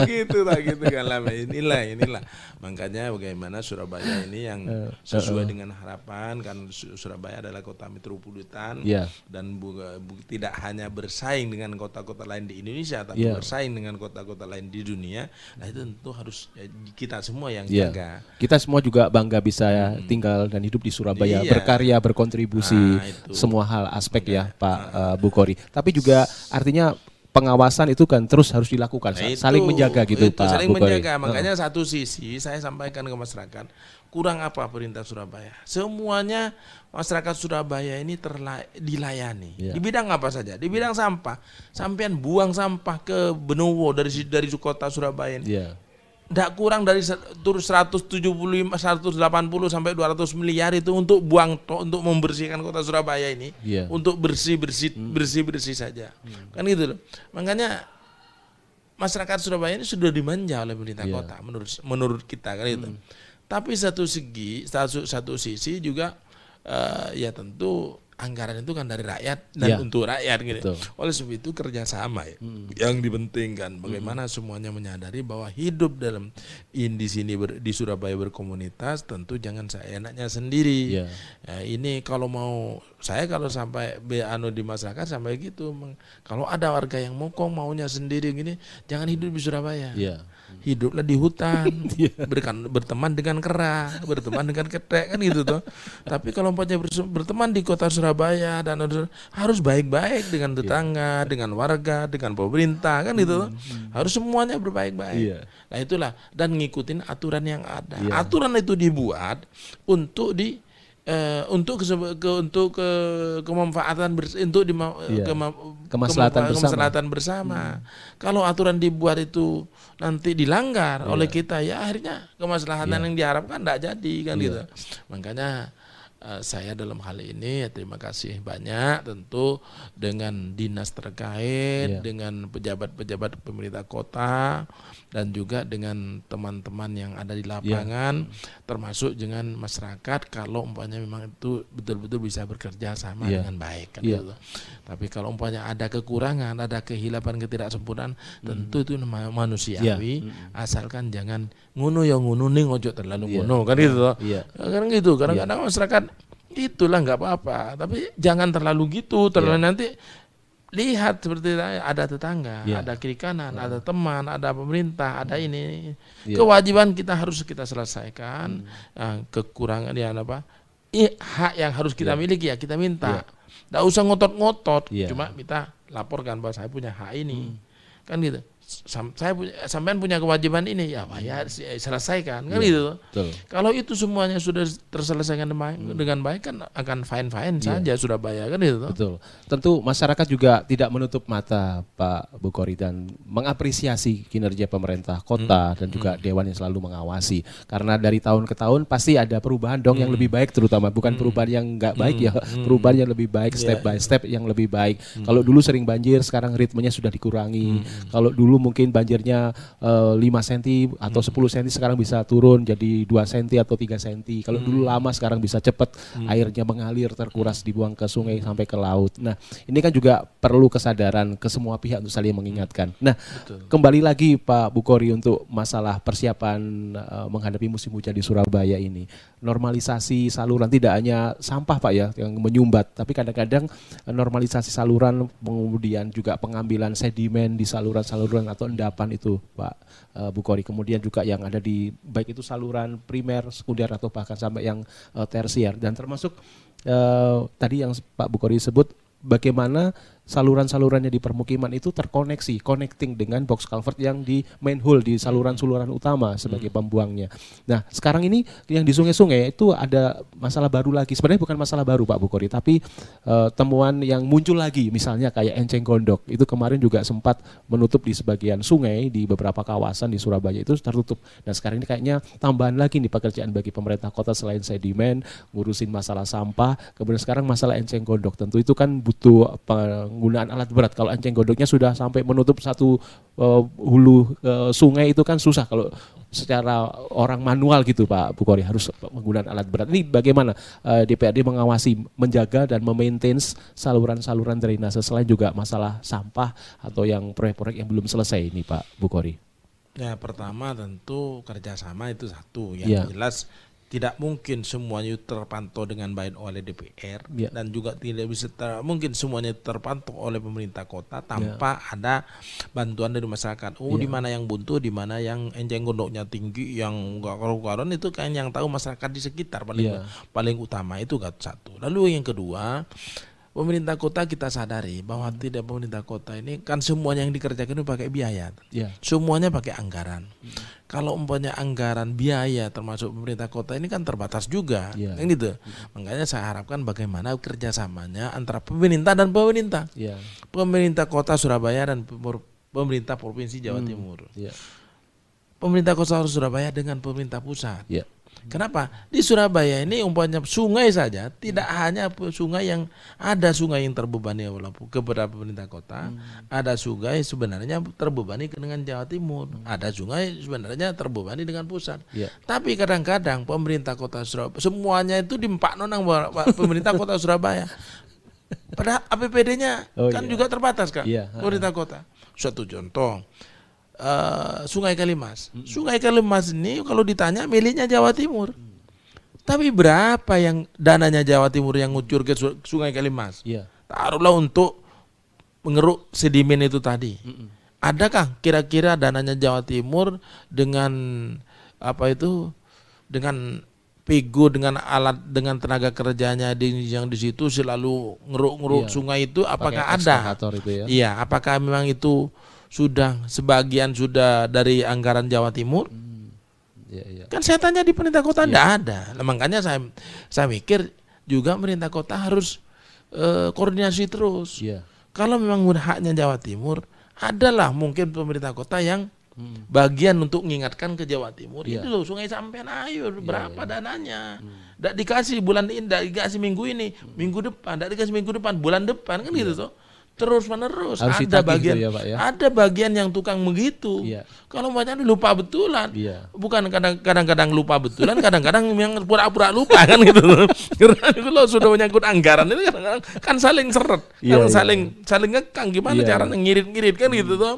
begitu lah gitu kan lah inilah inilah makanya bagaimana Surabaya ini yang iya. sesuai dengan harapan kan Surabaya adalah kota metropolitan yeah. dan bu, bu, tidak hanya bersaing dengan kota-kota lain di Indonesia tapi yeah. bersaing dengan kota-kota lain di dunia Nah itu tentu harus eh, kita semua yang yeah. jaga. Kita semua juga bangga bisa hmm. tinggal dan hidup di Surabaya, yeah. berkarya, berkontribusi, nah, semua hal aspek Benar. ya iya. Pak nah. uh, eh, Bukori. Tapi juga artinya pengawasan itu kan terus harus dilakukan nah, itu, saling menjaga gitu itu, Pak saling menjaga makanya uh. satu sisi saya sampaikan ke masyarakat kurang apa perintah Surabaya? Semuanya masyarakat Surabaya ini dilayani. Yeah. Di bidang apa saja? Di bidang sampah. Sampean buang sampah ke Benowo dari dari kota Surabaya. ini Tidak iya. kurang dari 175 180 sampai 200 miliar itu untuk buang untuk membersihkan kota Surabaya ini yeah. untuk bersih-bersih hmm. bersih-bersih saja. Hmm. Kan gitu loh. Makanya masyarakat Surabaya ini sudah dimanja oleh pemerintah yeah. kota menurut menurut kita kan itu Hmm tapi satu segi, satu, satu sisi juga uh, ya tentu anggaran itu kan dari rakyat dan ya. untuk rakyat gitu. Betul. Oleh sebab itu kerjasama ya, hmm. yang dipentingkan bagaimana hmm. semuanya menyadari bahwa hidup dalam in di sini ber, di Surabaya berkomunitas tentu jangan seenaknya sendiri. Ya. Ya, ini kalau mau saya kalau sampai anu di masyarakat sampai gitu kalau ada warga yang mokong maunya sendiri gini jangan hidup di Surabaya. Ya hiduplah di hutan, iya. berikan berteman dengan kera, berteman dengan ketek kan gitu tuh. Tapi kalau umpamanya berteman di kota Surabaya dan harus baik-baik dengan iya. tetangga, dengan warga, dengan pemerintah kan gitu tuh. Hmm, hmm. Harus semuanya berbaik-baik. Iya. Nah itulah dan ngikutin aturan yang ada. Aturan itu dibuat untuk di uh, untuk ke, ke untuk ke kemanfaatan bers, untuk di eh, iya. ke, kemaslahatan bersama. Kemaslahatan bersama. Hmm. Kalau aturan dibuat itu nanti dilanggar yeah. oleh kita ya akhirnya kemaslahatan yeah. yang diharapkan tidak jadi kan yeah. gitu. Makanya uh, saya dalam hal ini ya terima kasih banyak tentu dengan dinas terkait, yeah. dengan pejabat-pejabat pemerintah kota dan juga dengan teman-teman yang ada di iya. lapangan yeah. termasuk dengan masyarakat kalau umpamanya memang itu betul-betul bisa bekerja sama yeah. dengan baik kan yeah. gitu. Tapi kalau umpamanya ada kekurangan, ada kehilapan, ketidaksempurnaan, mm. tentu itu manusiawi yeah. Hmm. asalkan jangan ngunu yang ngunu nih ngojok terlalu yeah. ngunu kan gitu. Yeah. kan gitu, kadang-kadang iya. masyarakat itulah nggak apa-apa tapi jangan terlalu gitu terlalu yeah. nanti lihat seperti ada tetangga, ya. ada kiri kanan, ya. ada teman, ada pemerintah, ada iya. ini. Ya. Kewajiban kita harus kita selesaikan hmm. Ah, kekurangan ya apa? Iya, hak yang harus kita iya. miliki ya kita minta. Tidak usah ngotot-ngotot, cuma kita laporkan bahwa saya punya hak ini. Hmm. Kan gitu sam, saya sampean punya kewajiban ini ya ya hmm. selesaikan kan iya, gitu. Kalau itu semuanya sudah terselesaikan dengan, hmm. dengan baik kan akan fine fine ya. saja sudah bayar kan gitu. Betul. Tentu masyarakat juga tidak menutup mata Pak Bukori dan mengapresiasi kinerja pemerintah kota hmm. dan juga hmm. dewan yang selalu mengawasi karena dari tahun ke tahun pasti ada perubahan dong hmm. yang lebih baik terutama bukan hmm. perubahan yang nggak baik hmm. ya hmm. perubahan yang lebih baik iya. step yeah. by step yang lebih baik. Hmm. Kalau dulu sering banjir sekarang ritmenya sudah dikurangi. Hmm. Kalau dulu mungkin banjirnya uh, 5 cm atau hmm. 10 cm sekarang bisa turun jadi 2 cm atau 3 cm. Kalau hmm. dulu lama sekarang bisa cepat hmm. airnya mengalir terkuras hmm. dibuang ke sungai sampai ke laut. Nah, ini kan juga perlu kesadaran ke semua pihak untuk saling mengingatkan. Hmm. Nah, Betul. kembali lagi Pak Bukori untuk masalah persiapan uh, menghadapi musim hujan di Surabaya ini. Normalisasi saluran tidak hanya sampah Pak ya yang menyumbat, tapi kadang-kadang eh, normalisasi saluran kemudian juga pengambilan sedimen di saluran-saluran atau endapan itu Pak uh, eh, Bukori. Kemudian juga yang ada di baik itu saluran primer, sekunder atau bahkan sampai yang eh, tersier dan termasuk uh, tadi yang Pak Bukori sebut bagaimana saluran-salurannya di permukiman itu terkoneksi, connecting dengan box culvert yang di main manhole di saluran-saluran utama sebagai hmm. pembuangnya. Nah, sekarang ini yang di sungai-sungai itu ada masalah baru lagi. Sebenarnya bukan masalah baru Pak Bukori, tapi uh, temuan yang muncul lagi misalnya kayak enceng gondok. Itu kemarin juga sempat menutup di sebagian sungai di beberapa kawasan di Surabaya itu tertutup. Nah, sekarang ini kayaknya tambahan lagi nih pekerjaan bagi pemerintah kota selain sedimen, ngurusin masalah sampah, kemudian sekarang masalah enceng gondok. Tentu itu kan butuh eh, penggunaan alat berat. Kalau anjing godoknya sudah sampai menutup satu uh, hulu uh, sungai itu kan susah kalau secara orang manual gitu Pak Bukori harus menggunakan alat berat. Ini bagaimana uh, eh, DPRD mengawasi, menjaga dan memaintain saluran-saluran drainase selain juga masalah sampah atau yang proyek-proyek yang belum selesai ini Pak Bukori? Ya pertama tentu kerjasama itu satu yang ya. jelas tidak mungkin semuanya terpantau dengan baik oleh DPR ya. dan juga tidak bisa ter, mungkin semuanya terpantau oleh pemerintah kota tanpa ya. ada bantuan dari masyarakat. Oh, ya. di mana yang buntu, di mana yang enjeng gondoknya tinggi, yang enggak karu-karuan itu kan yang tahu masyarakat di sekitar paling ya. paling utama itu kan satu. Lalu yang kedua, pemerintah kota kita sadari bahwa tidak pemerintah kota ini kan semuanya yang dikerjakan itu pakai biaya. Ya. Semuanya pakai anggaran. Hmm kalau umpamanya anggaran biaya termasuk pemerintah kota ini kan terbatas juga, yeah. kan gitu. Makanya saya harapkan bagaimana kerjasamanya antara pemerintah dan pemerintah, yeah. pemerintah kota Surabaya dan pemerintah provinsi Jawa hmm. Timur, yeah. pemerintah kota Surabaya dengan pemerintah pusat. Yeah Kenapa? Di Surabaya ini umpamanya sungai saja, tidak hmm. hanya sungai yang ada sungai yang terbebani walaupun kepada pemerintah kota, hmm. ada sungai sebenarnya terbebani dengan Jawa Timur, hmm. ada sungai sebenarnya terbebani dengan pusat. Yeah. Tapi kadang-kadang pemerintah kota Surabaya semuanya itu di empat nonang pemerintah kota Surabaya. Padahal APBD-nya oh, kan yeah. juga terbatas kan yeah. Iya, pemerintah kota. Suatu contoh uh, Sungai Kalimas. Hmm. Sungai Kalimas ini kalau ditanya miliknya Jawa Timur. Hmm. Tapi berapa yang dananya Jawa Timur yang ngucur ke Sungai Kalimas? Yeah. Taruhlah untuk mengeruk sedimen itu tadi. Mm Adakah kira-kira dananya Jawa Timur dengan apa itu dengan pigu, dengan alat dengan tenaga kerjanya di, yang di situ selalu ngeruk-ngeruk iya. sungai itu apakah Pakai ada? Itu ya? Iya, apakah memang itu sudah sebagian sudah dari anggaran Jawa Timur. Hmm. Ya, ya. Kan saya tanya di pemerintah kota tidak iya. ya. ada. Nah, makanya saya saya mikir juga pemerintah kota harus e, koordinasi terus. Ya. Kalau memang haknya Jawa Timur, adalah mungkin pemerintah kota yang hmm. bagian untuk mengingatkan ke Jawa Timur ya. itu loh sungai sampai air iya, berapa ya. dananya tidak hmm. dikasih bulan ini tidak dikasih minggu ini hmm. minggu depan tidak dikasih minggu depan bulan depan kan ya. gitu so iya terus menerus Harus ada gitu bagian gitu ya, Pak, ya? ada bagian yang tukang begitu iya. kalau banyak lupa betulan iya. bukan kadang-kadang lupa betulan kadang-kadang yang pura-pura lupa kan gitu karena itu loh sudah menyangkut anggaran itu kadang-kadang kan saling seret iya, iya, kan iya. saling saling ngekang gimana iya. cara ngirit-ngirit kan gitu tuh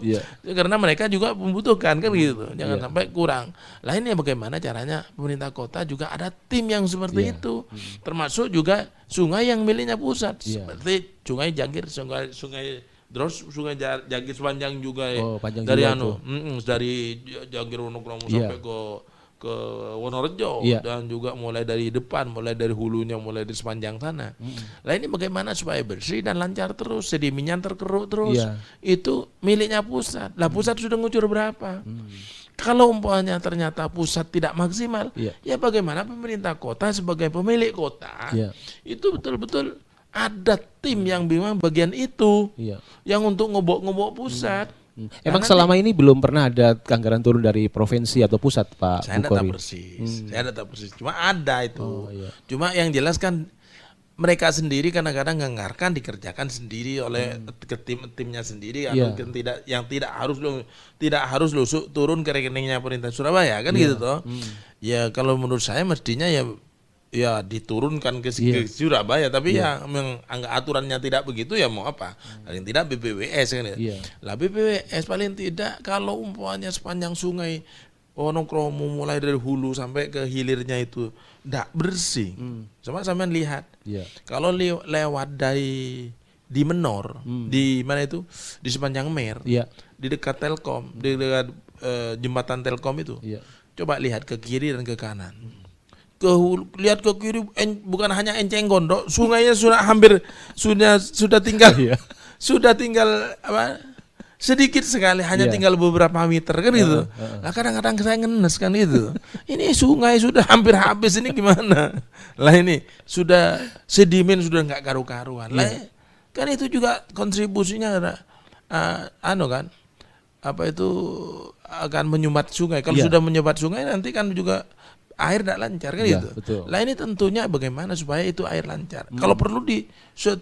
karena mereka juga membutuhkan kan gitu jangan sampai kurang lainnya bagaimana caranya pemerintah kota juga ada tim yang seperti itu hmm. termasuk juga sungai yang miliknya pusat seperti sungai Jagir sungai sungai terus sungai Jagir sepanjang juga ya. oh, panjang dari juga anu mm -mm, dari Jagir Wonokromo yeah. sampai ke ke Wonorejo yeah. dan juga mulai dari depan, mulai dari hulunya, mulai dari sepanjang sana. Mm. Lah ini bagaimana supaya bersih dan lancar terus, sedimennya terkeruk terus. Yeah. Itu miliknya pusat. Lah mm. pusat mm. sudah ngucur berapa? Mm. Kalau umpamanya ternyata pusat tidak maksimal, yeah. ya bagaimana pemerintah kota sebagai pemilik kota yeah. itu betul-betul ada tim yang memang bagian itu iya. yang untuk ngobok-ngobok pusat. Hmm. hmm. Emang Karena selama ini belum pernah ada anggaran turun dari provinsi atau pusat, Pak? Saya tidak tahu persis. Hmm. Saya tidak tahu persis. Cuma ada itu. Oh, iya. Cuma yang jelas kan mereka sendiri kadang-kadang nganggarkan dikerjakan sendiri oleh hmm. ke tim timnya sendiri yeah. atau iya. tidak yang tidak harus tidak harus lusuk turun ke rekeningnya pemerintah Surabaya kan yeah. gitu toh. Hmm. Ya kalau menurut saya mestinya ya ya diturunkan ke, yeah. ke Surabaya tapi yeah. ya memang aturannya tidak begitu ya mau apa hmm. paling tidak BPWS kan ya yeah. lah BPWS paling tidak kalau umpamanya sepanjang sungai Wonokromo mulai dari hulu sampai ke hilirnya itu tidak bersih mm. sama sampean lihat yeah. kalau lewat dari di Menor mm. di mana itu di sepanjang Mer yeah. di dekat Telkom di dekat uh, jembatan Telkom itu yeah. coba lihat ke kiri dan ke kanan mm ke lihat ke kiri en, bukan hanya enceng gondok sungainya sudah hampir sudah sudah tinggal yeah. sudah tinggal apa sedikit sekali hanya yeah. tinggal beberapa meter kan gitu. Uh, uh. kadang-kadang saya ngenes kan gitu. ini sungai sudah hampir habis ini gimana? lah ini sudah sedimen sudah nggak karu-karuan. Yeah. Lah kan itu juga kontribusinya ada uh, anu kan apa itu akan menyumbat sungai. Kalau yeah. sudah menyumbat sungai nanti kan juga air tidak lancar kan ya, gitu. ini tentunya bagaimana supaya itu air lancar. Hmm. Kalau perlu di se,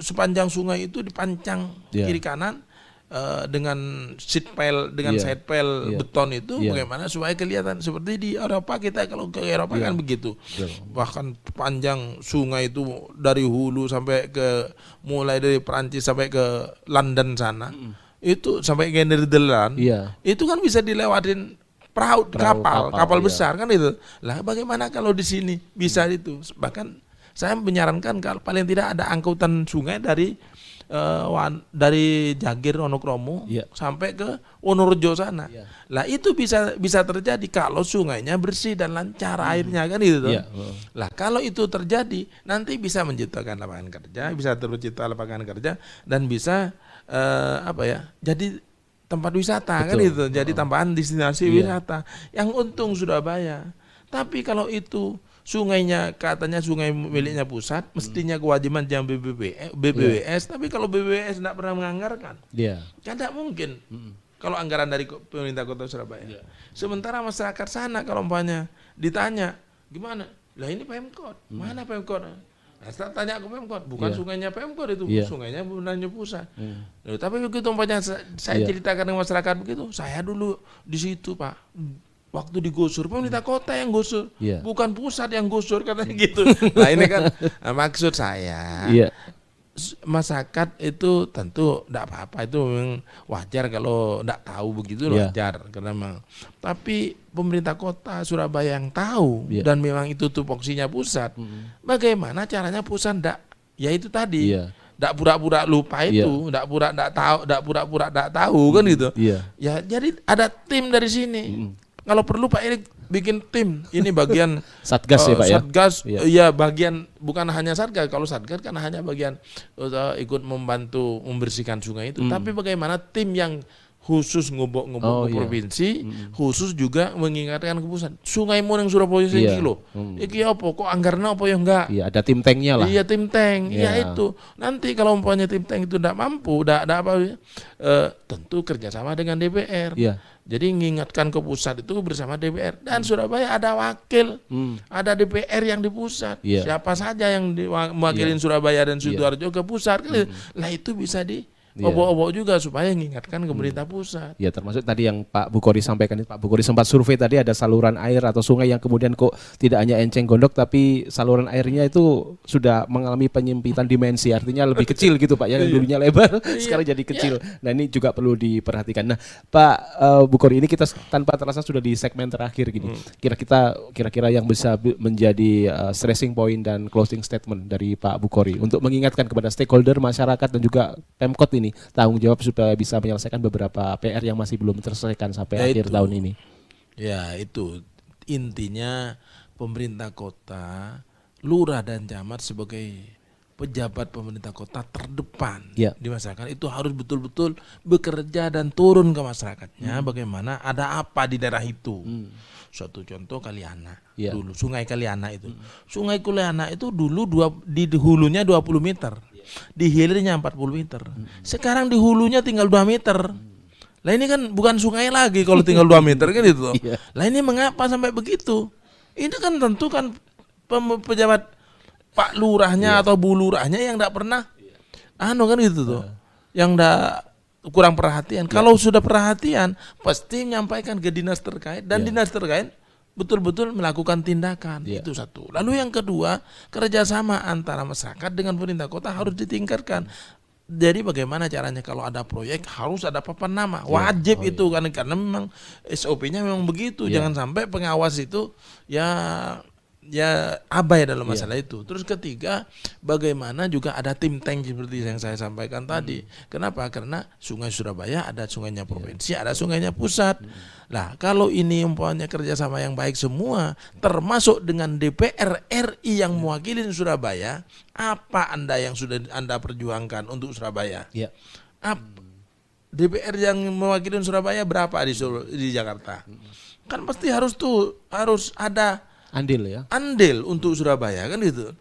sepanjang sungai itu dipancang ya. kiri kanan uh, dengan seat pile dengan ya. side pile ya. beton itu ya. bagaimana supaya kelihatan seperti di Eropa kita kalau ke Eropa ya. kan begitu. Ya. Bahkan panjang sungai itu dari hulu sampai ke mulai dari Perancis sampai ke London sana. Hmm Itu sampai ke iya. itu kan bisa dilewatin perahu, kapal, kapal, kapal iya. besar kan itu. Lah bagaimana kalau di sini bisa hmm. itu? Bahkan saya menyarankan kalau paling tidak ada angkutan sungai dari uh, wan, dari Jagir Wonokromo yeah. sampai ke Wonorejo sana. Yeah. Lah itu bisa bisa terjadi kalau sungainya bersih dan lancar hmm. airnya kan itu Yeah. Iya, lah kalau itu terjadi nanti bisa menciptakan lapangan kerja, bisa tercipta lapangan kerja dan bisa uh, apa ya? Jadi tempat wisata kan Betul. kan itu. Jadi tambahan destinasi yeah. wisata. Yang untung Surabaya. Tapi kalau itu sungainya katanya sungai miliknya pusat, hmm. mestinya kewajiban jam BBB, BBWS. E, yeah. Tapi kalau BBWS tidak pernah menganggarkan, yeah. kan tidak mungkin. Hmm. Kalau anggaran dari pemerintah kota Surabaya. Yeah. Sementara masyarakat sana kalau umpamanya ditanya, gimana? Lah ini Pemkot, hmm. mana Pemkot? Nah, tanya ke Pemkot, bukan yeah. sungainya Pemkot itu, yeah. sungainya Bunanya Pusat. Yeah. Loh, tapi begitu umpamanya saya yeah. ceritakan ke masyarakat begitu, saya dulu di situ Pak, waktu digusur pemerintah kota yang gusur, yeah. bukan pusat yang gusur katanya iya. gitu. nah ini kan eh, maksud saya. Yeah. Masyarakat itu tentu tidak apa-apa itu memang wajar kalau tidak tahu begitu yeah. wajar karena memang. Tapi pemerintah kota Surabaya yang tahu yeah. dan memang itu tupoksinya pusat. Mm. Bagaimana caranya pusat ndak ya itu tadi. Yeah. Ndak pura-pura lupa iya. itu, yeah. ndak pura ndak tahu, ndak pura-pura ndak tahu mm. kan gitu. Yeah. Ya jadi ada tim dari sini. Mm. Kalau perlu Pak Erik bikin tim. Ini bagian satgas uh, ya Pak satgas, ya. Eh, ya iya. Iya, bagian bukan hanya satgas. Kalau satgas kan hanya bagian uh, ikut membantu membersihkan sungai itu, mm. tapi bagaimana tim yang khusus ngobok-ngobok oh, iya. provinsi, mm. khusus juga mengingatkan ke pusat. Sungai yang Surabaya sih yeah. kilo. Mm. Iki apa kok anggarnya apa yang enggak? Iya, ada tim tanknya lah. Iya, tim tank. Iya yeah. itu. Nanti kalau umpamanya tim tank itu tidak mampu, tidak ada apa ya, eh, tentu kerjasama dengan DPR. Iya. Jadi mengingatkan ke pusat itu bersama DPR dan mm. Surabaya ada wakil, mm. ada DPR yang di pusat. Yeah. Siapa saja yang mewakilin yeah. Surabaya dan iya. sidoarjo yeah. ke pusat, gitu. mm. lah itu bisa di Iya. obok-obok juga supaya mengingatkan hmm. pemerintah pusat. Ya termasuk tadi yang Pak Bukori sampaikan, Pak Bukori sempat survei tadi ada saluran air atau sungai yang kemudian kok tidak hanya enceng gondok tapi saluran airnya itu sudah mengalami penyempitan dimensi, artinya lebih kecil gitu Pak, ya, yang iya. dulunya lebar iya. sekarang jadi kecil. Nah ini juga perlu diperhatikan. Nah Pak uh, Bukori ini kita tanpa terasa sudah di segmen terakhir gini. Hmm. Kira kita kira-kira yang bisa menjadi uh, stressing point dan closing statement dari Pak Bukori untuk mengingatkan kepada stakeholder masyarakat dan juga Pemkot ini ini tanggung jawab supaya bisa menyelesaikan beberapa PR yang masih belum terselesaikan sampai ya akhir itu. tahun ini. Ya itu intinya pemerintah kota, lurah dan camat sebagai pejabat pemerintah kota terdepan ya. di masyarakat itu harus betul-betul bekerja dan turun ke masyarakatnya hmm. bagaimana ada apa di daerah itu hmm. suatu contoh Kaliana ya. dulu Sungai Kaliana itu hmm. Sungai Kaliana itu dulu dua, di hulunya 20 meter di hilirnya 40 meter. Sekarang di hulunya tinggal 2 meter. Lah ini kan bukan sungai lagi kalau tinggal 2 meter kan itu. Iya. Lah ini mengapa sampai begitu? Ini kan tentu kan pejabat Pak Lurahnya iya. atau Bu Lurahnya yang tidak pernah iya. anu kan gitu tuh. Iya. Yang tidak kurang perhatian. Iya. Kalau sudah perhatian, pasti menyampaikan ke dinas terkait dan dinas terkait betul-betul melakukan tindakan yeah. itu satu. Lalu yang kedua kerjasama antara masyarakat dengan pemerintah kota harus ditingkatkan. Jadi bagaimana caranya kalau ada proyek harus ada papan nama iya. wajib oh, iya. itu yeah. karena karena memang SOP-nya memang begitu. Yeah. Jangan sampai pengawas itu ya ya abai dalam iya. masalah yeah. itu. Terus ketiga, bagaimana juga ada tim tank seperti yang saya sampaikan hmm. tadi. Kenapa? Karena Sungai Surabaya ada sungainya iya. provinsi, yeah. ada sungainya pusat. Hmm. Nah, kalau ini umpamanya kerjasama yang baik semua, termasuk dengan DPR RI yang yeah. mewakili Surabaya, apa anda yang sudah anda perjuangkan untuk Surabaya? Yeah. Ap DPR yang mewakili Surabaya berapa di, di Jakarta? Hmm. Kan pasti harus tuh harus ada Andil ya. Andil untuk Surabaya kan gitu.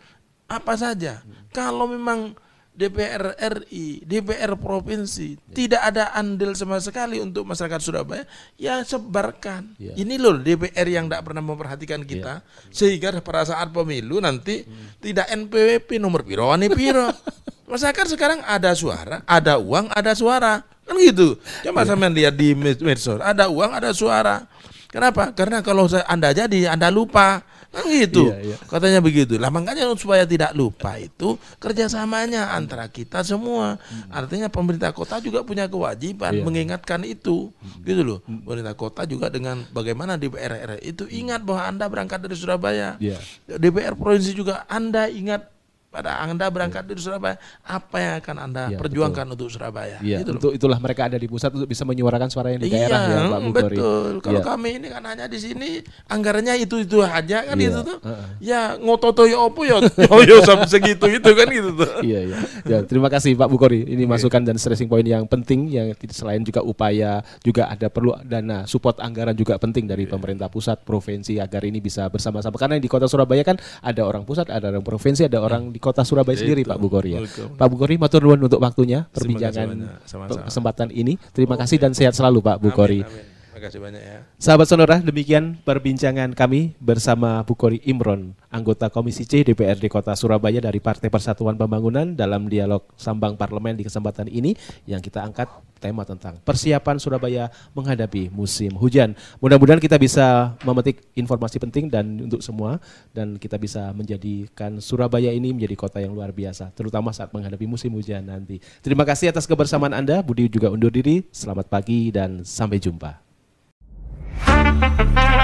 Apa saja. Kalau memang DPR RI, DPR provinsi ya. tidak ada andil sama sekali untuk masyarakat Surabaya, ya sebarkan. Ya. Ini loh DPR yang tidak pernah memperhatikan ya. kita, ya. sehingga pada saat pemilu nanti hmm. tidak NPWP nomor piro ini piro. masyarakat sekarang ada suara, ada uang, ada suara, kan gitu. Coba ya. sampean lihat di medsos, ada uang, ada suara. Kenapa? Karena kalau Anda jadi, Anda lupa. Kan gitu. Iya, iya. Katanya begitu. Lah makanya supaya tidak lupa itu kerjasamanya antara kita semua. Hmm. Artinya pemerintah kota juga punya kewajiban iya. mengingatkan itu. Hmm. Gitu loh. Hmm. Pemerintah kota juga dengan bagaimana DPR RI itu ingat bahwa Anda berangkat dari Surabaya. Iya. DPR provinsi juga Anda ingat pada Anda berangkat di Surabaya, apa yang akan Anda ya, perjuangkan betul. untuk Surabaya? Ya, gitu untuk itulah mereka ada di pusat untuk bisa menyuarakan suara yang di iya, daerah ya, Pak hmm, Bukori. Betul. Kalau ya. kami ini kan hanya di sini anggarannya itu-itu aja kan ya. itu tuh. Uh -uh. Ya ngototo ya opo ya oh, yo ya, sampai segitu itu kan gitu tuh. Iya, iya. Ya, terima kasih Pak Bukori. Ini iya. masukan dan stressing point yang penting yang selain juga upaya juga ada perlu dana support anggaran juga penting dari iya. pemerintah pusat, provinsi agar ini bisa bersama-sama karena di kota Surabaya kan ada orang pusat, ada orang provinsi, ada orang di kota Surabaya Itu. sendiri Pak Bukori ya. Welcome. Pak Bukori matur nuwun untuk waktunya, perbincangan kesempatan ini. Terima oh, kasih iya. dan sehat selalu Pak Bukori. Amin, amin kasih banyak ya. Sahabat Sonora, demikian perbincangan kami bersama Bukori Imron, anggota Komisi C DPRD Kota Surabaya dari Partai Persatuan Pembangunan dalam dialog Sambang Parlemen di kesempatan ini yang kita angkat tema tentang persiapan Surabaya menghadapi musim hujan. Mudah-mudahan kita bisa memetik informasi penting dan untuk semua dan kita bisa menjadikan Surabaya ini menjadi kota yang luar biasa, terutama saat menghadapi musim hujan nanti. Terima kasih atas kebersamaan Anda. Budi juga undur diri. Selamat pagi dan sampai jumpa.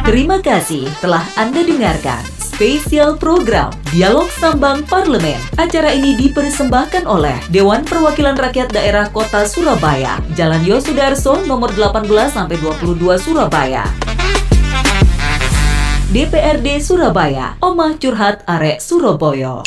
Terima kasih telah Anda dengarkan spesial program Dialog Sambang Parlemen. Acara ini dipersembahkan oleh Dewan Perwakilan Rakyat Daerah Kota Surabaya, Jalan Yosudarso nomor 18 sampai 22 Surabaya. DPRD Surabaya, Omah Curhat Arek Surabaya.